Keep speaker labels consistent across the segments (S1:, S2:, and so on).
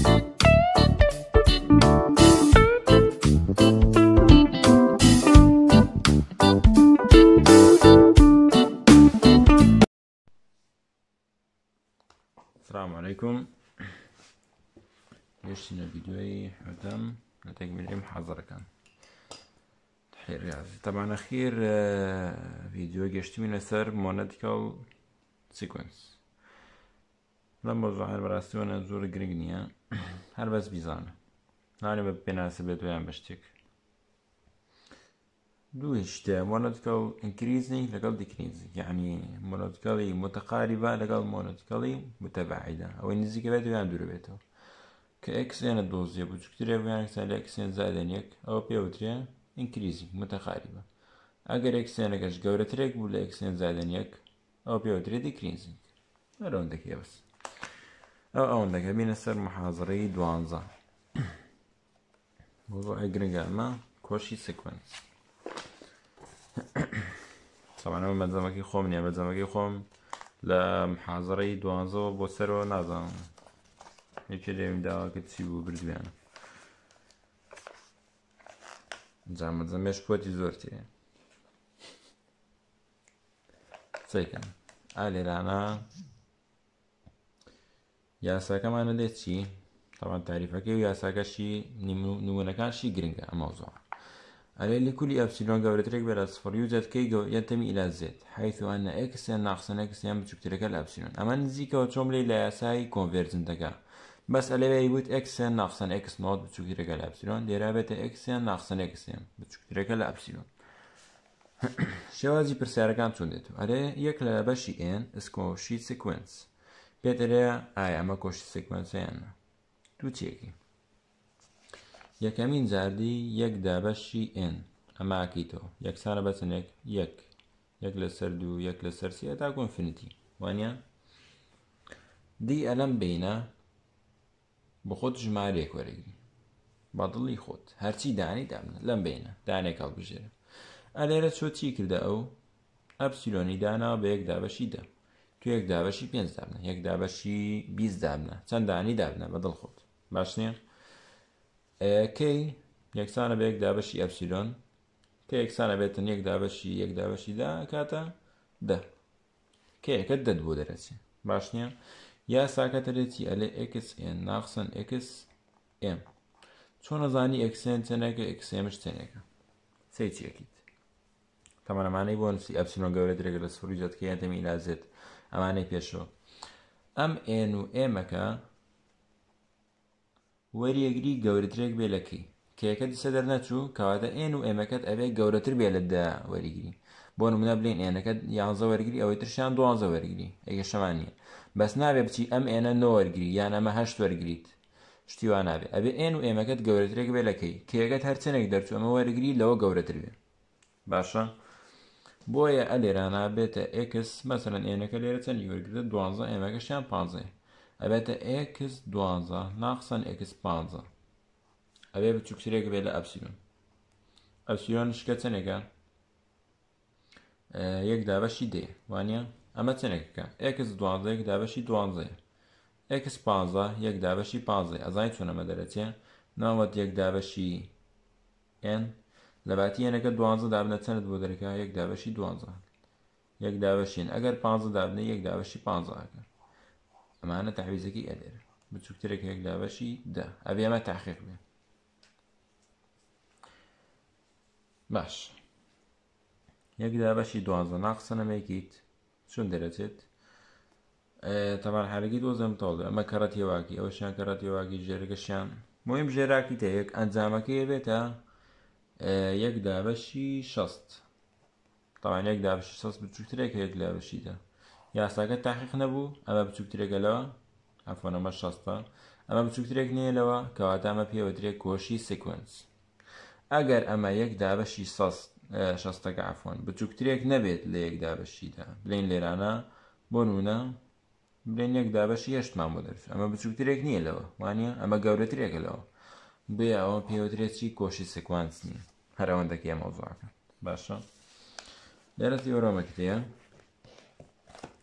S1: السلام عليكم ليش فيديوي حدام نتائج من محاضرة كان تحرير رياضي طبعا أخير آه، فيديو جشت من سر مونتيكال سيكونس لما موضوع براسي وانا زور جريجنيا هەر بەس بیزانە نانێ بە پێناسە بێت ویان بە شتێک دوو شتە مۆلەتکە و ئینکریزنی لەگەڵ دیکرینزی یعنی مۆلەتکەڵی متەقاریبا لەگەڵ مۆلەتکەڵی متەبعیدا ئەوەی نزیکە بێت ویان دووربێتەوە کە ئەکسێنە دۆزیە بچکترێ بیانکسسا لە ئەکسێن زادێنێک ئەو پێوترێ ئینکریزی متەقاریبە ئەگەر ئەکسێنەکەش گەورەترێک بوو لە ئەکسێن زادێنێک ئەو پێوترێ دیکرینزی ئەرۆندەکێ بەست ئەو ئەو دەکەبینە سەر مححاضڕەی دوانزە بۆ بۆ ئەگرگەمە کۆشی سکوند سامانەوە بەنجەمەکی خۆم نیە بەنجەمەکی خۆم لە مححاضڕەی دوانزەوە بۆ سەرەوە نازانم یەکێ لێمیداوە کە چی بوو بردوێنە جامەجەمێش پۆتی زۆر تێ سیکەم ئا لێرانە یاساکەمانە دێت چی تاوان تاریفەکەی و یاساکەشی نمونونەکانشی گرنگە ئەمەوزۆ ئەلێ لکولی ئەپسیلۆن گەورەترێک بێرە سفڕی وجاتکەی گەورەتەمی ئیلازێت حیثوانە ئەکسیان ناخسنە کەسیان بچوکترەکە لە ئەپسیلۆن ئەمە نزیکەوە چۆم لێ لە یاسایی کۆڤێرجندەکە بەس ئەلەوەی وت ئەکسیان ناخسن ئەکس ناوت بچوکترەکە لە ئەپسیلۆن لێرابێتە ئەکسیان ناخسن ئەکسیم بچوکترەکە لە ئەپسیلۆن شێوازی پرسیارەکان چون دێت و ئەرێ یەک لە بەشی ئێن ئسکۆشی سکوێنس پێدرێ ئایا ئەمە کۆشی سکمەسیانە دووچێکی یەکەمین جاردی یەک دابەشی ئێن ئەماکی تۆ یەکسانە بەچنێک یەک یەک لە سەر دوو یەک لە سەرسی ئەتا کۆنفنتی وانە دی ئەلەم بینە بە خۆت ژمارێک وەرەگری بەدڵی خۆت هەرچی دانی دامن لەم بینە دانێک هەڵبژێرە ئەلێرە چۆ چی کردە ئەو ئەپسیلۆنی دانا بە یەک دابەشیدا تو یەک دابەشی پێنج دابنە یەک دابەشی بیست دابنە چەندانی دابنە بەدڵ خۆت باش نییە کەی یەکسانە بە یەک دابەشی ئەپسیلۆن کە یەکسانە بێتن یەک دابەشی یەک دابەشی دا کاتە دە کەیەکەت دەت بۆ دەرەچێ باش نییە یا ساکەتەرێتی ئەلێ ئەکسN ناخسن ئەکسM چۆن ئەزانی ئەکسن چەنێکە ئەکسMش چەنێکە سەیچیەکیت تەمەەمانەی بۆ نوسی ئەپسیلۆن گەورە درێگە لە سووری جەتکە یان تەمی لازێت ئەمانەی پێشەوە ئەم ئێن و ئێمەکە وەریەگری گەورەترێک بێ لەکەی کێکە دیسە دەرنەچوو کەواتە ئێن و ئێمەکەت ئەوێ گەورەتر بێ لەدا وەریگری بۆ نمونە بلین ئێنەکەت یانزە وەرگری ئەوەی ترشیان دوانزە وەرگری ئەگە شەمانە بەس نابێ بچی ئەم ئێنە نۆوەرگری یان ئەمە هەشت وەرگیت شتیوان نابێ ئەبێ ئێن و ئێمەکەت گەورەترێک بێ لەکەی کێگەت هەرچەنێک دەرچوو ئەمە وەرگری لەوە گەورەتر بێ باشە؟ بۆیە ئە لێرانە بێتە ئکس مەسەرەن ئێنەکە لێرە چەند یوەرگرە دوانزە ئێمەکەشیان پانزێ ئەبێتە ئکس دوانزە ناخسەن ئکس پانزە ئەوێ بچووکسرێک بێت لە ئەپسیلون ئەپسیۆن شکە چنێکە یەک دابەشی دێ وانە ئەمە چنێکەکە ئکس دوانزە یەک دابەشی دوانزێ ئکس پانزە یەک دابەشی پانزێ ئەزای چۆنەمە دەرەچێ ناوەت یەک دابەشی N لەباتی یەنەکە دوانزە دابنە چەند بۆ دەرگا یەک دابەشی دوانزە یەک داوەشین ئەگەر پ دابنە یەک داوەشی پەکە ئەمانە تەحویزەکە ئەدێر بچووکترێک یەک داوەشی دا ئەبێ ئەمە تاقیق بێ باش یەک دابەشی دوانزە ناقسە نەمەیەکیت چون دەرەچێت تەمان هەرگی دۆزم تاڵێ ئەمە کەڕەت هێواکی ئەوەشیان کەڕەت هێواکی ژێرگەشیان مهم ژێراکی تەیەک ئەنجامەکەی بێتە یەک دابەشی شەست تاوان یەک دابشی سەس بچووترێک یەک لە بشیدا یاساگە تاقیق نەبوو ئەمە بچووترێکەلەوە ئەفۆنەمە شەستە ئەمە بچووترێک نێلەوە کەواتامە پێوەترێک کۆشی سکوونس ئەگەر ئەمە یەک دابەشی شەستەکە ئافۆن بچووکترێک نەبێت لە یەک دابەشیدا بلین لێرانە بۆ نونە بلین یەک دابەشی هێشتمان بۆ دەرف ئەمە بچووکترێک نییە لەوە وانە ئەمە گەورەترێکەلەوە بێ ئەوە پێوەترێت چی کۆشی سکوانس نیە هەرەوەندەکی ئەمەوزاکە باشە لێرە تیۆرۆمەکتەیە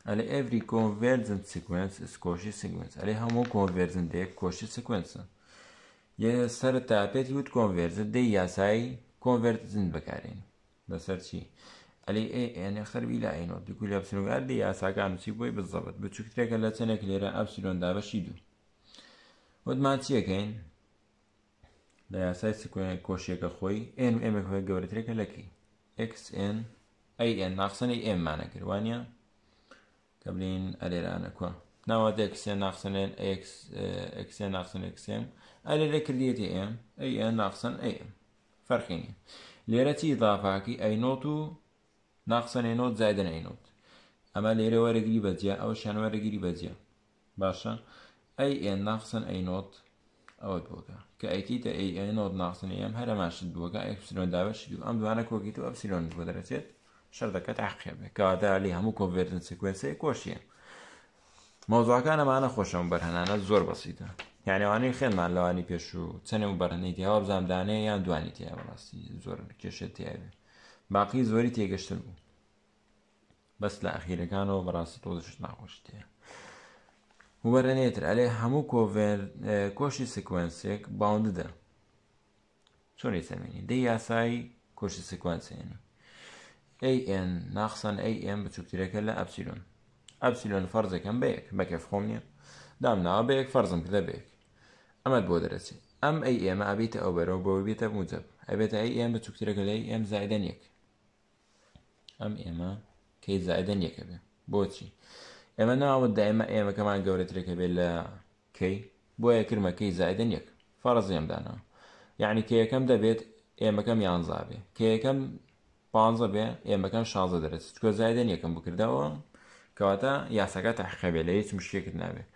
S1: ئەلێ ئەڤری کۆڤێرزن سکوێنس کۆشی سکوێنس ئەلێ هەموو کۆڤێرزندێک کۆشی سکوێنسە یە سەر تاپێت وت کۆڤێرزن دەی یاسایی کۆڤێرزن بەکارێن لەسەر چی؟ ئەلیخەروی لە عینۆ دوکوی لە ئەپسلوگار دی یاساکانوسی بۆی بزەبت بچووکتێکە لە چەنێک لێرە ئەپسیلۆندابەشی دوو وتمان چیەکەین لە یاسای سکوێن کۆشیەکە خۆی NMF گەورەترێکە لەکی XN ئەN ناخسنەی ئێمانە کردوانە کە بلین ئەلێرانە کوە ناوەدە کسێن ناخسنێن ئەکسێن ناخسن ئەکسم ئەلێرە کردیەتی ئم ئەN ناخسن ئەM فەرخینی لێرە چی ئضافاکی ئەینۆت و ناخسنێ نۆت زایدن ئەینۆت ئەمە لێرە وەرەگیری بەجیا ئەو شان وەرەگیری بەجیا باشە ئەN ناخسن ئەینۆت ئەوەت بۆکە کە ئەیکیتە ئەیۆت ناسنی ئەم هەرەماشت بووەکە ئەکسیلۆن داوەشی و ئەم دوانە کۆکییت و ئەپسیلۆن بۆ دەرەچێت شەردەکە تاقیێ بێ کەوادالی هەموو کۆڤێرن سکوێنسی کۆشیە مۆزوعەکانەمانە خۆشەم بەرهەنانە زۆر بەسیتە یانیوانەی خێنمان لەوانی پێش و چەنێ و بەرهنەی تیاوە بزاندانەیە یان دوانی تیا بەڕاستی زۆر کێشێت تیاوێ باقی زۆری تێگەشتن بوو بەس لە ئەخیرەکانەوە بەڕاستی تۆزش ناخۆشتەیە وەرەنێتر ئەلێ هەموو کۆشی سکوێنسێک باونددە چۆنی سەمێنی دەی یاسایی کۆشی سکوانسێنی AN ناخسان AM بچووکتیرەکە لە ئەپسیلۆن ئەپسیلۆن فەرزەکەم بەیەک مەکە خۆم نیە دامناوە بەیەک فەرزم کردە بێک ئەمەد بۆ دەرەچێت ئەم ئەی ئێمە ئابیتە ئەو بەرەوە بۆ بێتە موجب ئەبێتە ئەی ئێمە چوکتیرەکە لەی ئەم زایدەنێک ئەم ئێمە کەی زایدەنیەکە بێ بۆچی ئێمە ناوە دائمە ئێمە کەمان گەورەترێکە بێت لە کەی بۆیە کرمەکەی زایدن یەک فەرز ئێمدانا یعنی کەیەکەم دەبێت ئێمەکەم یانزابێ کەیەکەم پانزە بێ ئێمەکەم شازە دەرس چکۆ زایدن یەکەم بکردەوە کەواتە یاسەکە تاحقەبێ لە هیچ مشتێکت نابێت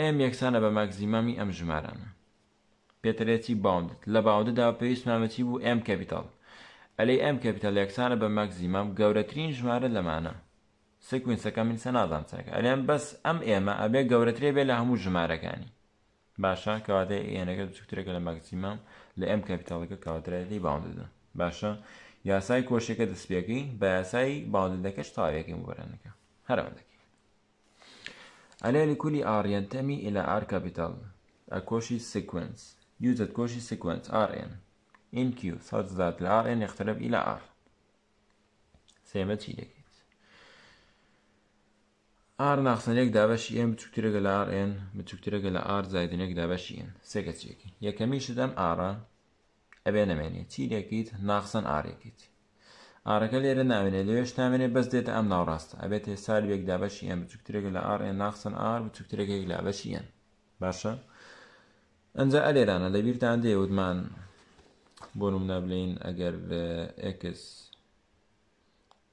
S1: ئێم یەکسانە بە ماکزیمامی ئەم ژمارانە پێترێتی باوندت لە باوددا پێویستمامەتی بوو ئەم کەپیتال ئەلەی ئەم کەپیتال یەکسانە بە ماکزیمام گەورەترین ژمارە لەمانە سکوینسەکە میلسە نازان چەکە ئەلیان بەس ئەم ئێمە ئەبێ گەورەترێ بێ لە هەموو ژمارەکانی باشە کەواتە ئێنەکە بچکترێکە لە مەکسیمەم لە ئەم کەپیتالەکە کاوترێتی باونددە باشە یاسای کۆشێکە دەستپێکی بە یاسایی باودەکەش تاوێکی مبەرەنەکە هەرەمەدەکی ئەلێ لکولی ئاریەنتەمی ئلە ئار کاپیتال ئەکۆشی سکوینس یوزت کۆشی سکوینس ئارN NQ سەدات لە ئارN اختلب ئیلا ئار سێمە چی دەکەی ئار ناخسەنێک دابەشی ئێم بچوکترەگە لە ئاڕێن بچوکترەگە لە ئار زایدنێک دابەشیێن سێکەچێکی یەکەمی شدەم ئارە ئەبێ نامێنێ چیرێکیت ناخسەن ئارێکیت ئارەکە لێرە ناوێنێت لەوێش نامێنێ بەس دێتە ئەم ناوڕاستە ئەبێت ێسار وێک دابەشی ئەم بچوکترەگە لە ئاڕێن ناخسەن ئار بچوکترەکەی لابەشیێن باشە ئەنجا ئەلێرانە لەبییران دێ وتمان بۆ نمنا بلین ئەگەر ئەکس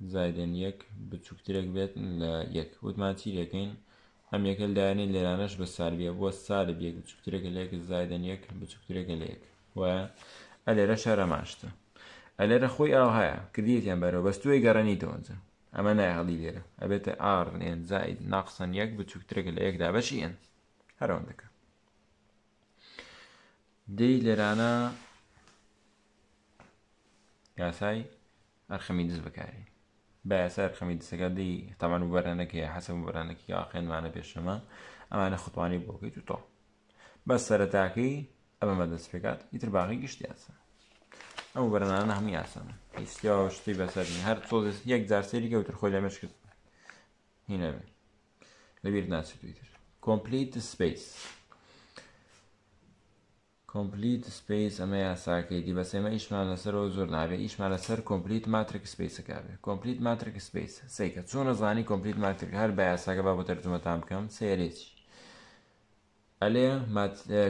S1: زایدن یەک بچووکترێک بێت لە یەک وتمان چی دەکەین ئەم یەکە لایەنی لێرانش بە سارویە بۆ سارب یەک بچووکترێکە لەیەک زایدن یەک بچووکترێکە لەیەک وایە ئەلێرە شارەماشتە ئەلێرە خۆی ئاو هەیە کردیتیان بەرەوە بەستوی گەڕەنی تۆنجە ئەمە نایهڵی لێرە ئەبێتە ئارێن زائید ناقسەن یەک بچووکترێکە لە یەکدا بەشیێن هەرۆن دەکە دەی لێرانە یاسای ئەرخەمی دز بەکارین به سر خمی دیسگردی تمام برنده که حسب برنده که آخرین معنی پیش شما اما این خطوانی بوگی تو تا بس سر تاکی اما مدن سپیکت ایتر باقی گشتی هستن اما برنده همی هستن ایست یا شتی به سر می هر چوز یک درسی ری که ایتر خویل همش کتن هی نبی لبیر نسی ایتر Complete space کۆمپلیت سپیس ئەمە یاساکەی دی بەسێمە ئیشمان لەسەرەوە زۆر نابێ ئیشمان لەسەر کۆمپلیت ماترک سپیسەکەبێ کۆمپلیت ماترک سپیس سیکە چۆن زانی کۆمپلیت ماترک هەر بە یاساگە با بۆ تەرجمەتان بکەم سێرێکی ئەلێ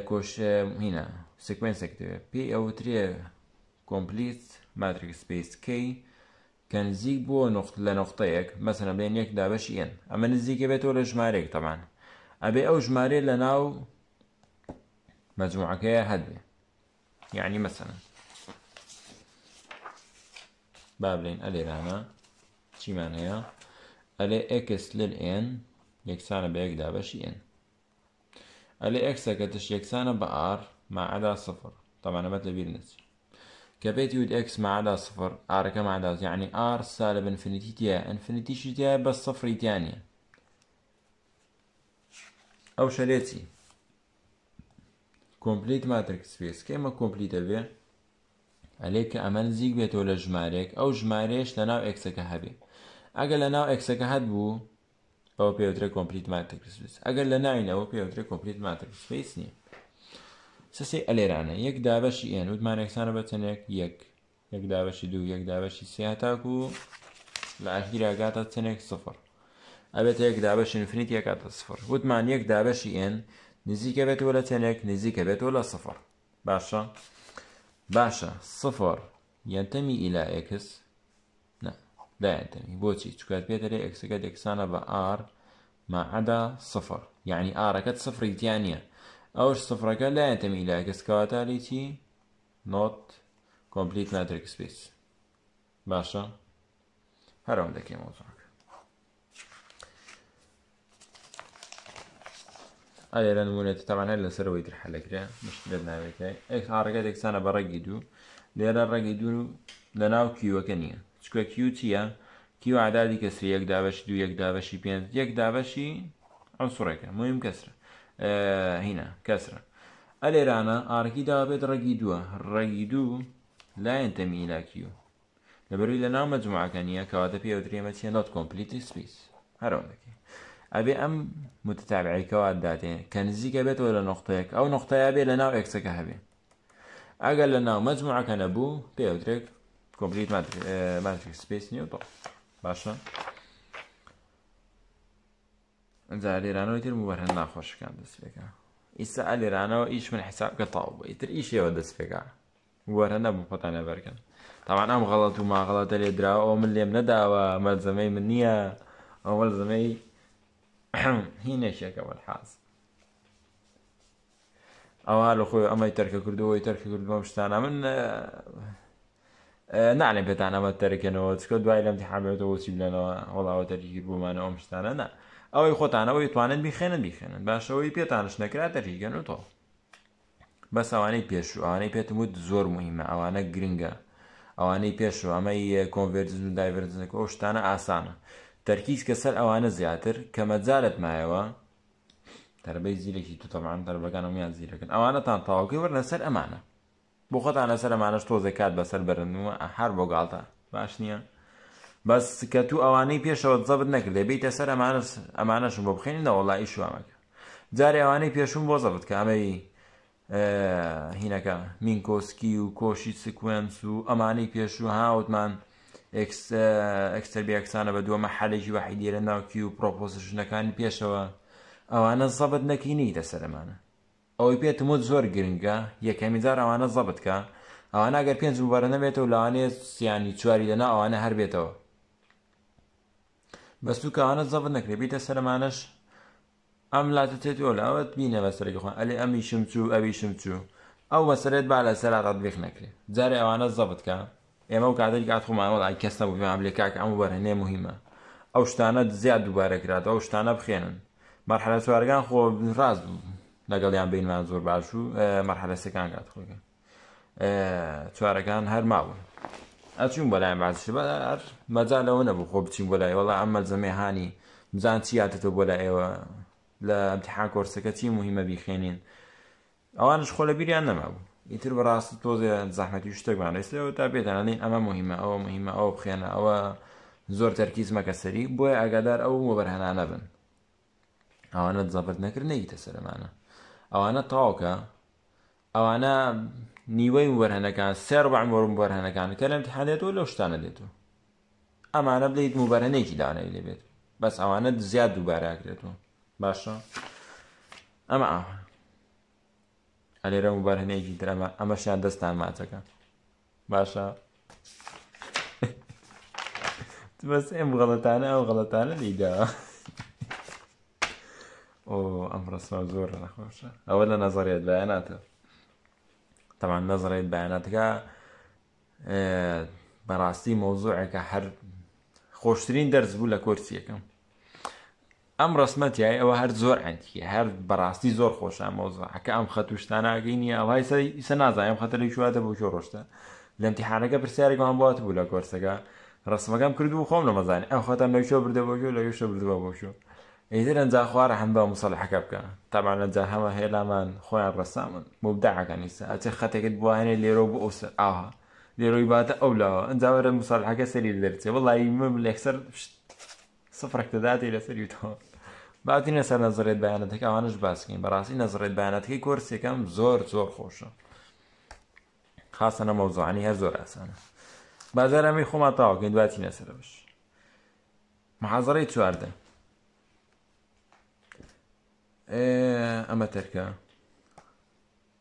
S1: کۆشە هینە سکوێنسێک دەوێت پێ ئەوترێ کۆمپلیت ماترک سپیس کەی کە نزیک بۆ نقط لە نقطەیەک مەسەنە بێن یەک دابەشیێن ئەمە نزیکە بێتەوە لە ژمارێک تەمان ئەبێ ئەو ژمارە لە ناو مجموعة هەبێ یعنی يعني مثلا بابلين ئەلێرانە چیمان هەیە إكس للإن يكسانا بيك دابا بە یەکدا بەشی ئێن ئەلێ ئەکسەکە تش یەکسانە بە ئار ماعدا سفر تەمانەبەت لەبیر نەچی كبيت يود اكس مع عدا صفر ار كم عدا يعني ار سالب انفينيتي تيا انفينيتي شي تيا بس صفري تانية او شريتي کۆمپلیت ماترکس فێس کە ئێمە کۆمپلیت دەبێ ئەلێ کە ئەمە نزیک بێتەوە لە ژمارەیەک ئەو ژمارەیەش لە ناو ئەکسەکە هەبێ ئەگەر لە ناو ئەکسەکە هەت بوو ئەوە پێوترە کۆمپلیت ماترکس ئەگەر لە ناینەوە پێوترە کۆمپلیت ماترکس فیس نییە سسی ئەلێرانە یەک دابەشی ئێن وتمانێکسانە بە چنێک یەک یەک دابەشی دوو یەک دابەشی سیاتاکو و لە ئاهیراگاتە چنێک سفر ئەبێت یەک دابەشی نفرنیت یەکاتە سفر وتمان یەک دابەشی ئێن نزیکە بێت وە لە باشا نزیکە بێتەوە لە سفر باشە لا سفر یانتەمی تكاد تكاد داەنتەمی بۆچی چکات پێدەێ ئەکسەکە با ار ما عدا صفر يعني ار سفری صفر يتيانيا ئەوش صفر لایەنتەمی لا ئکس کەواتاری چی نۆت کۆمپلیت ماتریکسپیس باشە هەرم دەکەی موضوع ئەلێ لە نمونێت تەوان هەر لەسەرەوەی تر حەلەکرێ مشکلت ناوێتێ ئەک هاڕگە دێکسانە بە ڕێگی دوو لێرە ڕێگی دوو لە ناو کیوەکە نییە چکە کیو چییە کیو عدادی کەسری یەک داوەش دو یەک داوەشی پێ یەک داوەشی ئەو سوڕێکە مهم کەسرە هینە کەسرە ئەلێرانە ئارکی دابێت ڕێگی دووە ڕێگی دوو لایەن تەمیلا کیو لەبەروی لە ناو مەجموعەکە نییە کەواتە پێوتریێمە چێنات کۆمپلیتی سپیس هەرۆ دەکەی ئەبێ بيت ولا دادێ کە نزیکە بێتەوە لە نقطەیەک ئەو نقطەیە بێ لە ناو ئەکسەکە هەبێ ئەگەر لە ناو مەجموعەکە نەبوو پێوترێک کۆمپلیت باشا سپیس رانو يتر ئەجا ناخوش كان دس فيكا دەستپێکە ألي رانو إيش من إيش يو دس فيكا ئیشەوە دەستپێکە وەرە نەبوو طبعا أم غلط وما غلط اللي دراو أو من لێم نەداوە مەلزەمەی من نيا أو زمەی هینێکێکەوە حاز ئەوە لە خۆی ئەمەی تەرکە کردوەوەی تەرکە کردمە شتانە من نانێ پێتان ئەمە تەرکەنەوە چکە دوای لەم حامێتەوە چی بلێنەوە وڵاوە تەرکی بوومانە ئەم شتانە نا ئەوەی خۆتانەوەی توانن بیخێنن بیخێنن باشەوەی پێتانش نەکرا تەرکیگەن و تۆ بەسەوانەی پێشوانەی پێتم وت زۆر مهمە ئەوانە گرنگە ئەوانەی پێشوامەی کۆڤرجن و دایڤرجنەکە ئەو شتانە ئاسانە تەرکیز کە سەر ئەوانە زیاتر کە مەجارت مایەوە تەربەی زیرێکی تو تەمان تەربەکانم یان زیرەکەن ئەوانەتان تاواکەی وەرنە سەر ئەمانە بۆ خۆتان لەسەر ئەمانەش تۆزێکات بەسەر بەرنوە هەر بۆ گاڵتە باش نییە بەس کە تو ئەوانەی پێشەوە زەبت نەکردێ بیتە سەر ئەمانش ئەمانەشم بۆ بخێنینە وڵی شوامەکە جارێ ئەوانەی پێشوم بۆ زەبت کە ئەمەی هینەکە مینکۆسکی و کۆشی سکوێنس و ئەمانەی پێشوو هاوتمان ئەکسەربیەکسانە eh, بە دووەمە حالێکی وحی دیێرە ناوکی و پرۆپۆزیشنەکانی پێشەوە ئەوانە زەبت نەکینی دەسەرمانە ئەوەی پێتموت زۆر گرنگە یەکەمیزار ئەوانە زەبتکە ئەوانە گەر پێنج ببارە نەبێتەوە و لاوانێ سیانی چواری دەنا ئەوانە هەر بێتەوە بەستووکەوانە زەبت نەکرێبیتە سەرمانش ئەم لاتە تێتۆ لاوەت بینە بەسەرگی خوۆن ئەلێ ئەمی شمچوو ئەوی شمچوو ئەو بەسرێت با لە سەرات بێخ نەکرێت جارێ ئەوانە زەبتکە ئێمە و کاتێک کات خۆماوەڵی کەس نەبوو ئەملێ کاک ئەم وەرهێنێ مهمە ئەو شتانە زیاد دووبارەکرات ئەو شتانە بخێنن مەرحەلە سوارگان خۆ ڕاست بوو لەگەڵیان بینمان زۆر باش و مەرحەلەسەکان کات خۆگەن چوارەکان هەر ماون ئەچون بەلایەن باش مەجا لەەوە نەبوو خۆ بچین بۆلای وڵا ئەمە زەمێهانی بزان چیاتەوە بۆ لە ئێوە لە ئەمتحان کۆرسەکە چی مهمە بیخێنین ئەوانش خۆ لە بیریان نەمابوو ئیتر بەڕاستی تۆزێ زەحمەتی شتێکمان لەێەوە تا بێتانین ئەمە مهمە ئەوە مهمە ئەو بخێنە ئەوە زۆر تەرکیز مەکەسەری بۆیە ئاگادار ئەو وەبەرهەنانە بن ئەوانە زەبەت نەکردنێکیتە سەرمانە ئەوانە تاوکە ئەوانە نیوەی وەرهەنەکان سێر بەم وەرم وەرهەنەکان کە لەم حالێتەوە لەو شتانە دێتەوە ئەمانە بلیت موبەرهنێکی دانەی لێبێت بەس ئەوانە زیاد دووبارەکرێتەوە باشە ئەمە ئاوە هەلێرە مبارهەنەیەکی درەمە ئەمەشیان دەستان ماچەکە باشە بەس ئەم غەڵەتانە ئەو غەڵەتانە دیدا ئۆ ئەم ڕسما زۆر نەخۆشە ئەوە لە نەزڕێت بەیاناتە تەوان نەزڕێت بەیاناتەکە بەڕاستی مۆزوعەکە هەر خۆشترین دەرز بوو لە کورسیەکەم ئەم ڕسمەتیای ئەوە هەر زۆر زور هەر بەڕاستی زۆر خۆشە مۆزەکە ئەم خەتوشتاناگەینی ئەڵای سە نازانم خەتەلی شوواتە بۆ شۆ ڕۆشتە لەمتیحانەکە پرسیارێکمان بات بوو لە کۆرسەکە ڕسمەکەم کردو و خۆم لەمەزان ئەم خۆتم لە شۆ بردەبەوە لە یشە بردووە بۆشۆ ئیدر ئەنج خوارە هەم بە مسەڵحەکە بکە تامان لەنج هەمە هێلامان خۆیان ڕسامن مبداعەکانیسە ئەچە خەتێکت بوانێ لێرۆ بۆ ئەوسەر ئاها لێرۆی باتە ئەولاوە ئەنجاوەرە مسەڵحەکە سەری دەرچێ وڵی من لەکسەر سفرەکتەداتی لەسەری تۆ باتی نەسەر نەزرێت بەیانەتەکە ئەوانش باسکەین بەڕاستی نەزرێت بەیانەتەکەی کورسەکەم زۆر زۆر خۆشە خاستەنە مەوزانی هەر زۆر ئاسانە بازارەمی خۆمان تاواکەین دواتی نەسەر بش مەحازڕی چواردە ئەمە تەرکە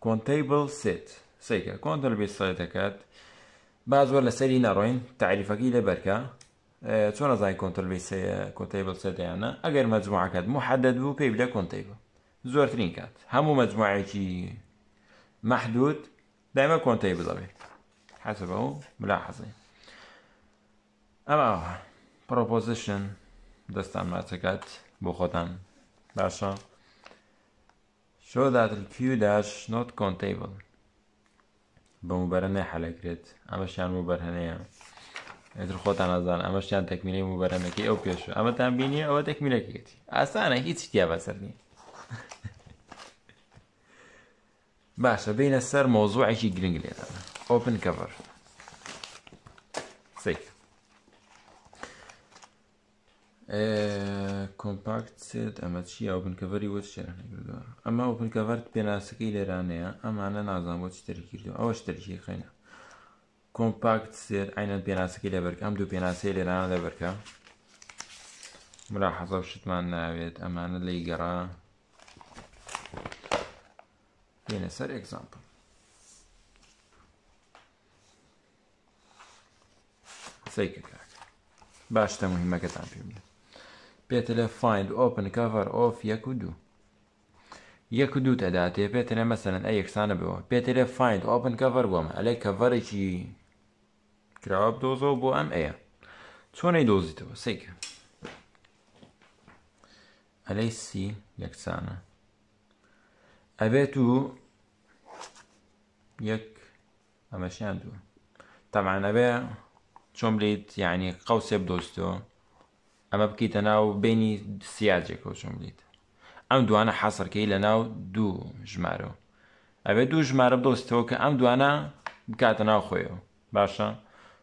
S1: کۆنتیبل سێت سیکە کۆنتل بێ سایت دەکات با زۆر لەسەری نەڕۆین تعریفەکەی لە بەرکە زاي كونترول بي سي چۆن ئەزای کۆنتترل بیسەیە مجموعه سەدەیانە محدد بو بي بلا كونتيبل زور ترين كات همو مجموعه كي محدود دائما كونتيبل ابي حسب هو ملاحظة أما بروبوزيشن دستان ماتكات بخوتان باشا show that the q dash not countable بمبرنه حل کرد أما شان مبرهنه در خۆتان نازان ئەمەشیان تەکمیلی موبەرەمەکە ئەو پێش ئەمەتان بینی ئەوە تەکمیلەکەێتی ئاسانە هیچ شتیا بەسەر نیە باشە بینە سەر مۆزوعێکی گرنگ لێتە ئۆپن کەڤەر کۆمپاکت سێت ئەمە چی ئەوبن کەڤری وە شێرانەگردوە ئەمە ئۆپن کەڤەر پێناسەکەی لێرانەیە ئەمانە نازان بۆ چ تەرکردو ئەوە شتەرکی خێنە کۆمپاکت سێر ئاینەت پێناسەکەی لە بەرکەم دوو پێناسی لێرانە لە بەرکە مرا حەزە شتمان ناوێت ئەمانە لی گەڕا یەنە سەر ئەگزامپل سیکە کاک باشتا مهمة كتان بدە پێتەلە فیند ئۆپن کاڤەر ئۆف یەک و دوو یەک و دوو تەداتێ پێتەنە مەسەن ئە یەکسانە بەوە پێتەلە فیند ئۆپن کەڤەر بۆمە کراوە بدۆزەوە بۆ ئەم ئەیە چۆنەی دۆزیتەوە سیکە ئەلەی سی یەکسانە ئەبێت و یەک ئەمەشیان دووە تەمانەبێ چۆن بلیت یعنی قەوسێ بدۆستەوە ئەمە بکەیتە ناو بینی سیاجێکەوە چۆن بلیت ئەم دوانە حەسەرکەی لە ناو دوو ژمارەوە ئەبێ دوو ژمارە بدۆستەوە کە ئەم دوانە بکاتە ناو خۆیەوە باشە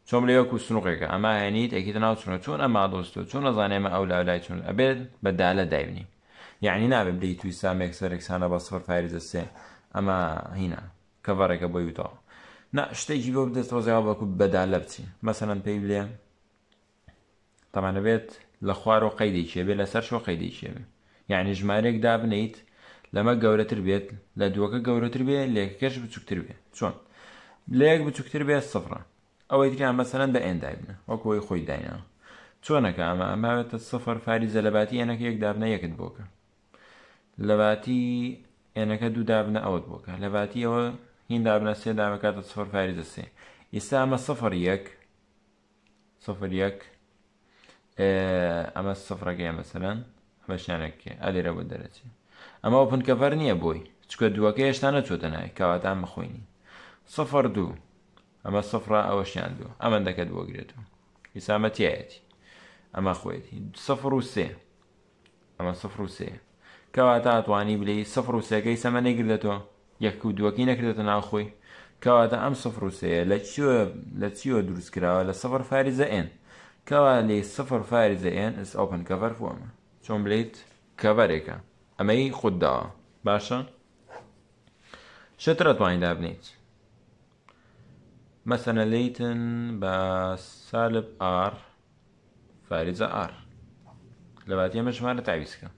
S1: چۆم لێوە و سنووقێکە ئەما هەنیت ئەکیتە ناو چونە چۆن ئەما دۆستەوە چۆن نەزانێمە ئەو لاولای چون ئەبێت بەدا لە دایبنی یعنی نابێت لی توی سامێک سەرێکسانە بە سفر پارێزەسێ ئەمە هینە کە بەڕێکە بۆ یوتەوە نا شتێکی بۆ بدەستەوەزیاوە بەکو بەدا لە بچین مەسەەن پێی بلێ تەمانە بێت لە خوار و قەیدی چێبێ لەسەر شۆ قەیدی چێبێ یعنی ژمارێک دابنیت لەمە گەورەتر بێت لە دووەکە گەورەتر بێ لێکەکەش بچووکتر بێ چۆن لەیەک بچووکتر بێت سفرە ئەوەی دیان مەسەرەن بە ئێندای بنە وەکوی خۆی داینا چۆنەکە ئەمە ئەماوێتە سفر فاری زەلباتی ئەنەکە یەک دابنە یەکت بۆکە لەباتی ئێنەکە دوو دابنە ئەوت بۆکە لەباتی ئەوە هین دابنە سێ دابکاتە سفر فاری دەسێ ئیستا ئەمە سفر یەک سفر یەک ئەمە سفرەکەی مەسەرەن بەشانێکی ئەلێرە بۆ دەرەچێ ئەمە پنکەفەر نییە بۆی چکە دووەکە هێشتا نەچۆتە نای کاواتان بخوێنی سفر دوو ئەمە سفرا ئەوەشیان دووە ئەمەند دەکەت بۆگرێتەوە ئیسامەتیایەتی ئەمە خۆیەتی سفر و سێ ئەمە سفر و سێ کەواتە ئەتوانی بلی سفر و سێەکەی سەمەەی گرێتەوە یەک و دووەکی نەکرێتە ناوخۆی کەواتە ئەم سفر و سەیە لە چوە لە چیوە دروستکراوە لە سفر فاریزە ئێن کەوا لێ سفر فاریزە ئێن ئەس ئۆپن کەڤەر فۆمە چۆن بلیت کەڤەرێکە ئەمەی خودداوە باشە شترە توانیدا بنیت مثلا ليتن بسالب ار فارزة ار لەباتی ئەمە ژمارە تاویستکە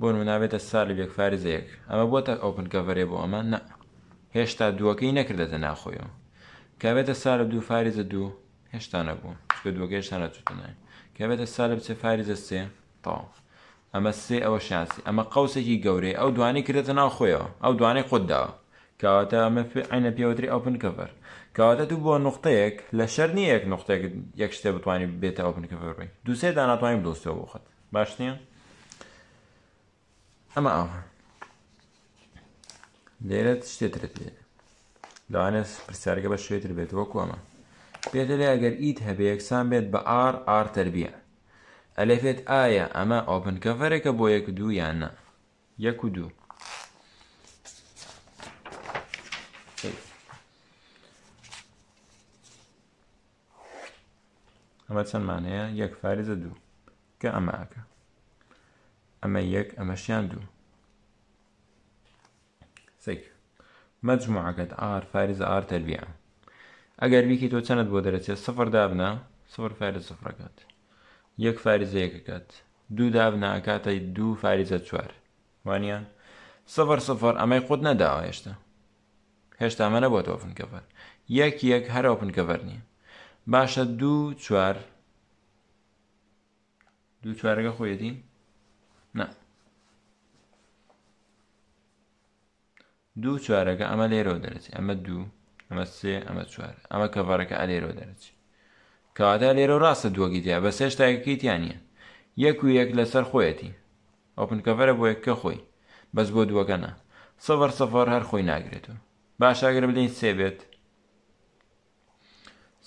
S1: بۆن منابێتە سالب یەک فارزەیەک ئەمە بۆتە ئۆپن کەڤێ بۆ ئەمە نە هێشتا دووەکەی نەکردێتە ناخۆیەوە کابێتە سالب دوو فارزە دوو هێشتا نەبوو چکە دووەکە هێشتا نەچوتنای کابێتە سالب سێ فارزە سێ تاو ئەمە سێ ئەوە شاسی ئەمە قوسێکی گەورەی ئەو دوانی کردێتە ناوخۆیەوە ئەو دوانەی خۆتداوە کەواتە ئەمە عینە پێوەتری ئەوپن کەڤەر کەواتە دوو بۆ نقطەیەک لە شەر نیە یەک نقطێک یەک شتێ بتوانانی بێتەوە بنکەفڕی دووسێ داناتوانین دۆستەوە بۆ خەت باش نییە ئەمە ئاوە لێرە شتێترێت لێ لەوانە پرسیارگە بە شوێتر بێت وەکو ئەمە پێتە لێ ئەگەر ئیت هەبێ یەکسان بێت بە ئار ئار تربیە ئەلێفێت ئایا ئەمە ئۆپنکەفەرێکە بۆ یەک دوو یان نە یەک و دوو ئەمە چەندمانەیە یەک فارزە دوو کە ئەماکە ئەمە یەک ئەمەشیان دوو سێک مەجموعەکەت ئار فارزە ئار تەربیە ئەگەر ویکی تۆ چەند بۆ دەرەچێت سفر دابنا سفر فارز سفرەکەات یەک فارزە یەکەکەات دوو دابناکاتە دوو فارزە چوار وانیان سفر سفر ئەمەی خودت نەداوە هێشتا هێشتا ئەمە نەبووە تۆ فنکەفەر یەک یەک هەرەوە پنکەفەر نییە باشە دوو چوار دوو چوارەکە خۆیەتی نا دوو چوارەکە ئەمە لێرەوە دەرەچی ئەمە دوو ئەمە سێ ئەمە چوار ئەمە کەڤەرەکە ئەلێرەوە دەرەچی کەواتە لێرە ڕاستە دووەگی تیا بە سێشتاەکەی تیانە یەک و یەک لەسەر خۆیەتی ئۆپنکەڤەرە بۆ یەککە خۆی بەس بۆ دووەکەنا سەفەر سەفەر هەر خۆی ناگرێتەوە باشاگرە بلین سێ بێت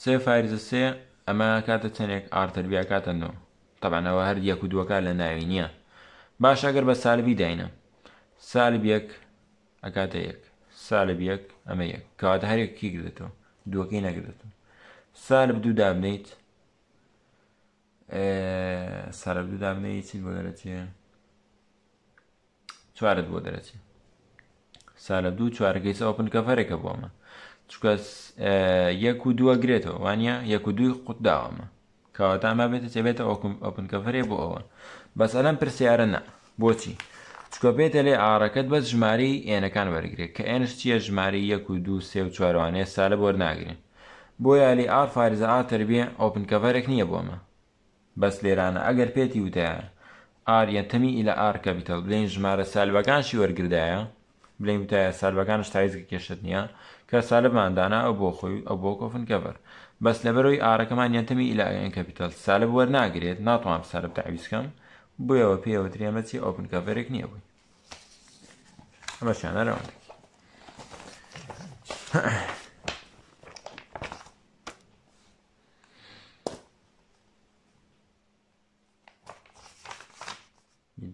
S1: سێ فارزە سێ ئەمە کاتە چەندێک ئارتەربیا کاتەنەوە تەبانەوە هەر یەک و دووەکە لە ناوی نییە باش ئەگەر بە سالبی داینە سالبیەک ئەکاتە یەک سالبیەک ئەمە یەک کەواتە هەرێکی گرێتەوە دووەکەی نەگرێتەوە سالب دوو دابنیت سالب دوو دابنەی چیت بۆ دەرەچێ چوارت بۆ دەرەچێ سالب دوو چوارگەی ئۆپن کەفەرێکە بۆمە چکە یەک و دووە گرێتەوە وانە یەک و دوی قوت داوامە کەواتانمە بێتە چێبێتە ئۆپنکەفرێ بۆ ئەوە بەس ئەلەم پرسیارە نا بۆچی چکە بێتە لێ ئارەکەت بە ژماری ئێنەکان وەرگێت کە ئێنش چیە ژماری یەک و دو سێ و چوارانێ سالە بۆر ناگرین بۆ یالی ئار فارزە ئاتربیێ ئۆپنکەفەرێک نییە بۆمە بەس لێرانە ئەگەر پێتی وتەیە ئاریەتەمی ئیلە ئارکەبیتەڵ بلین ژمارە سالبەکانشی وەرگدایە بلین وتایە سالبەکانش تایزگە کێشت نییە کە سالبماندانا ئەو بۆ خۆی ئەو بۆ کۆفن کەبەر بەس لەبەرەوەی ئارەکەمان یەتەمی ئیلاگەن کەپیتال سالب وەرناگرێت ناتوان سالب تعویستکەم بۆیەوە پێوە درێمەچی ئۆپن کەڤێک نییە بووی ئەمە شانەرەوەندێک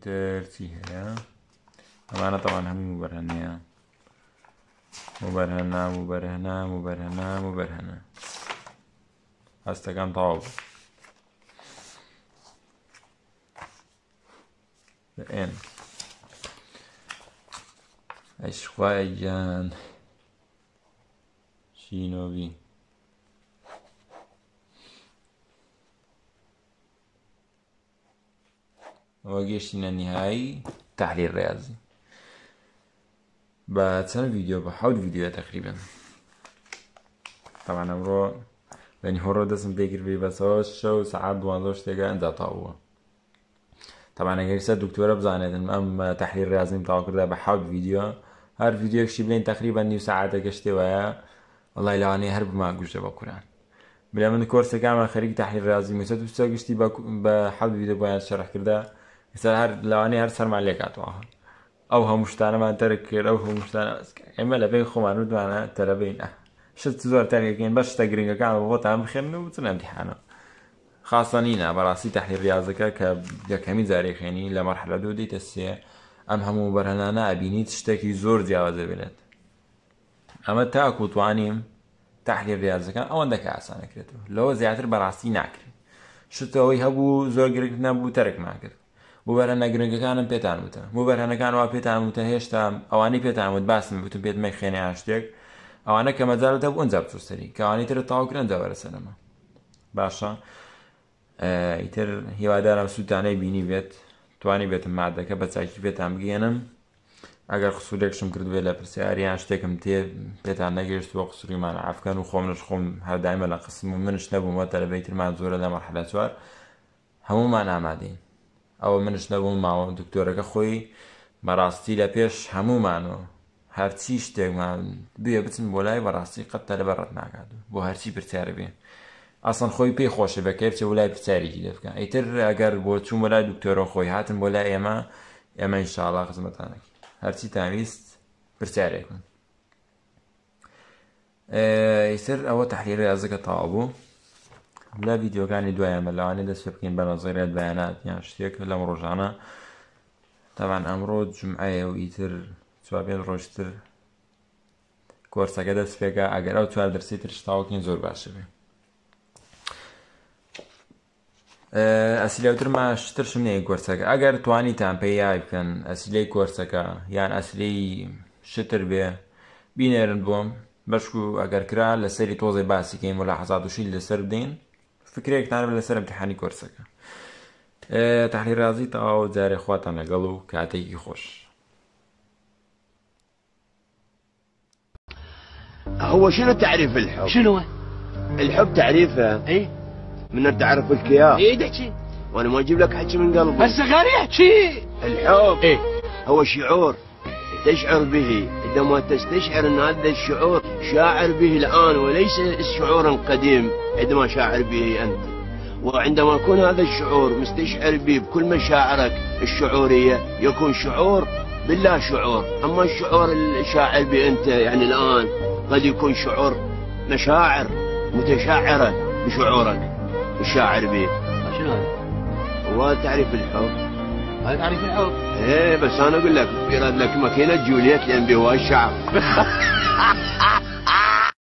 S1: دەرچی هەیە ئەمانە تەوان هەموو بەرهەنەیە وبرهنام وبرهنام وبرهنام وبرهنام هەستەکان تەواو ئێن ئەیخوای جان شینۆوی ئەوە گەشتینە نیهایی تحلیل ڕاضی بە چەند ویددیو بە حوت ویددیوە تقریبن تاوان ئەمڕۆ لەنی هۆڕۆ دەستم پێگیربی بەسەوە شەو طبعا اگر شتێکە ئەنداتاوە تەمانەگەریسە دکتۆرە بزانێتن ئەم تحریر کرده تاواکردا بە ویدیو هر ویدیو ویددیوکشی بلین تقریبا نیو نی سعاتەکە شتێوایە وڵی لەوانەیە هر بما گوشتە با کرن بلێ من کورس کام خریق تحریر رازی مسە دوستا گشتی بە حەڵ ویددیو بۆیان شەرحکردا ئێستا هەر لەوانەیە هەر سەرمان لێکاتەوە ئەو هەموو شتانەمان تەرە کرد ئەو هەموو شتانە ئێمە لەبێ خۆمان ودوانە تەرەبینە شت زۆر تەرێکین بە شتە گرنگەکان بۆتان بخێن و بچن ئەمتحانە خاصە نینە بەڕاستی تەحلی ریاضەکە کە یەکەمی جارێخێنی لە مەرحلە دوو دیتە سێ ئەم هەموو بەرهەنانە ئەبینیت شتێکی زۆر جیاوازە بێت ئەمە تاکوتوانیم تحلی ریاضەکان ئەوەندەکە ئاسانەکرێتەوە لەوە زیاتر بەڕاستی ناکرێت شتەوەی هەبوو زۆر گرنگ نەبوو تەرەکمان کرد موبەرهەنە گرنگەکانم پێتان وتە موبەرهەنەکان وا پێتان وتە هێشتا ئەوانەی پێتان وت باسم بتون پێت مەی خێنیان شتێک ئەوانە کە مەجارەتە ئەونجا بچوسەری کەوانی ترە تاوکرنجە بەرەسەنەما باشە ئیتر هیوادارم سووتانەی بینی بێت توانی بێتم مادەکە بە چاکی پێتان بگێنم ئەگەر قسوورێکشم کردوێت لە پرسیاریان شتێکم تێ پێتان نەگەشت بۆ قسوریمان ئافکان و خۆمنش خۆم هەردایمە لە قسم و منش نەبوومەوە تەلبەی ترمان زۆرە لە مەرحلە چوار هەمومان ئامادەین ئەوە منش نەبووم ماوە دکتۆرەکە خۆی بەڕاستی لە پێش هەمومانەوە هەرچی شتێکمان بێ بچن بۆ لای بەڕاستی قەت تە لە بەڕەت ناکات بۆ هەرچی پرچارە بێ ئاسان خۆی پێی خۆشە بە کەفچە ولای پرچارێکی لەبکەن ئیتر ئەگەر بۆ چوون بە لای دکتۆرۆ خۆی هاتن بۆ لای ئێمە ئێمە ئینشاڵا خزمەتانەکی هەرچی تاویست پرچارێکن ئیتر ئەوە تحلیل ڕازەکە تاوا بوو لە یددیوەکانی دوایەمە لەوانێ دەست بکەین بە نەزیرێت بەیانات یان شتێک لەم ڕۆژانە تاوان ئەمڕۆ جمعایە و ئیتر چوابێن ڕۆژتر کۆرسەکە دەست پێگا ئەگەر ئەو چوار دەرسی ترشتاوەکین زۆر باشە بێ ئەسیلەوترمە شترشم نەیە کۆرسەکە ئەگەر توانیتان پێی یای بکەن ئەسیلەی کۆرسەکە یان ئەسلی شتر بێ بینێرن بۆم بەشک و ئەگەر کرا لە سەری تۆزی باسیکەین و لە حەزاد وشیل لەسەر بدەین فکرێک نارم سر امتحانی کۆرسەکە تحلیرازی تەواو او خواتان لەگەڵ و کاتێکی خۆش هو شنو تعريف الحب؟ شنو؟ الحب تعريفه اي من تعرف لك اياه اي تحكي وانا ما اجيب لك حكي من قلبي بس غير يحكي الحب اي هو شعور تشعر به عندما تستشعر أن هذا الشعور شاعر به الآن وليس الشعور القديم عندما شاعر به أنت وعندما يكون هذا الشعور مستشعر به بكل مشاعرك الشعورية يكون شعور باللا شعور أما الشعور الشاعر به أنت يعني الآن قد يكون شعور مشاعر متشعرة بشعورك الشاعر به شنو هذا؟ تعريف الحب ما تعرف الحب ايه بس انا اقول لك يراد لك ماكينه جولييت لان بهواي الشعب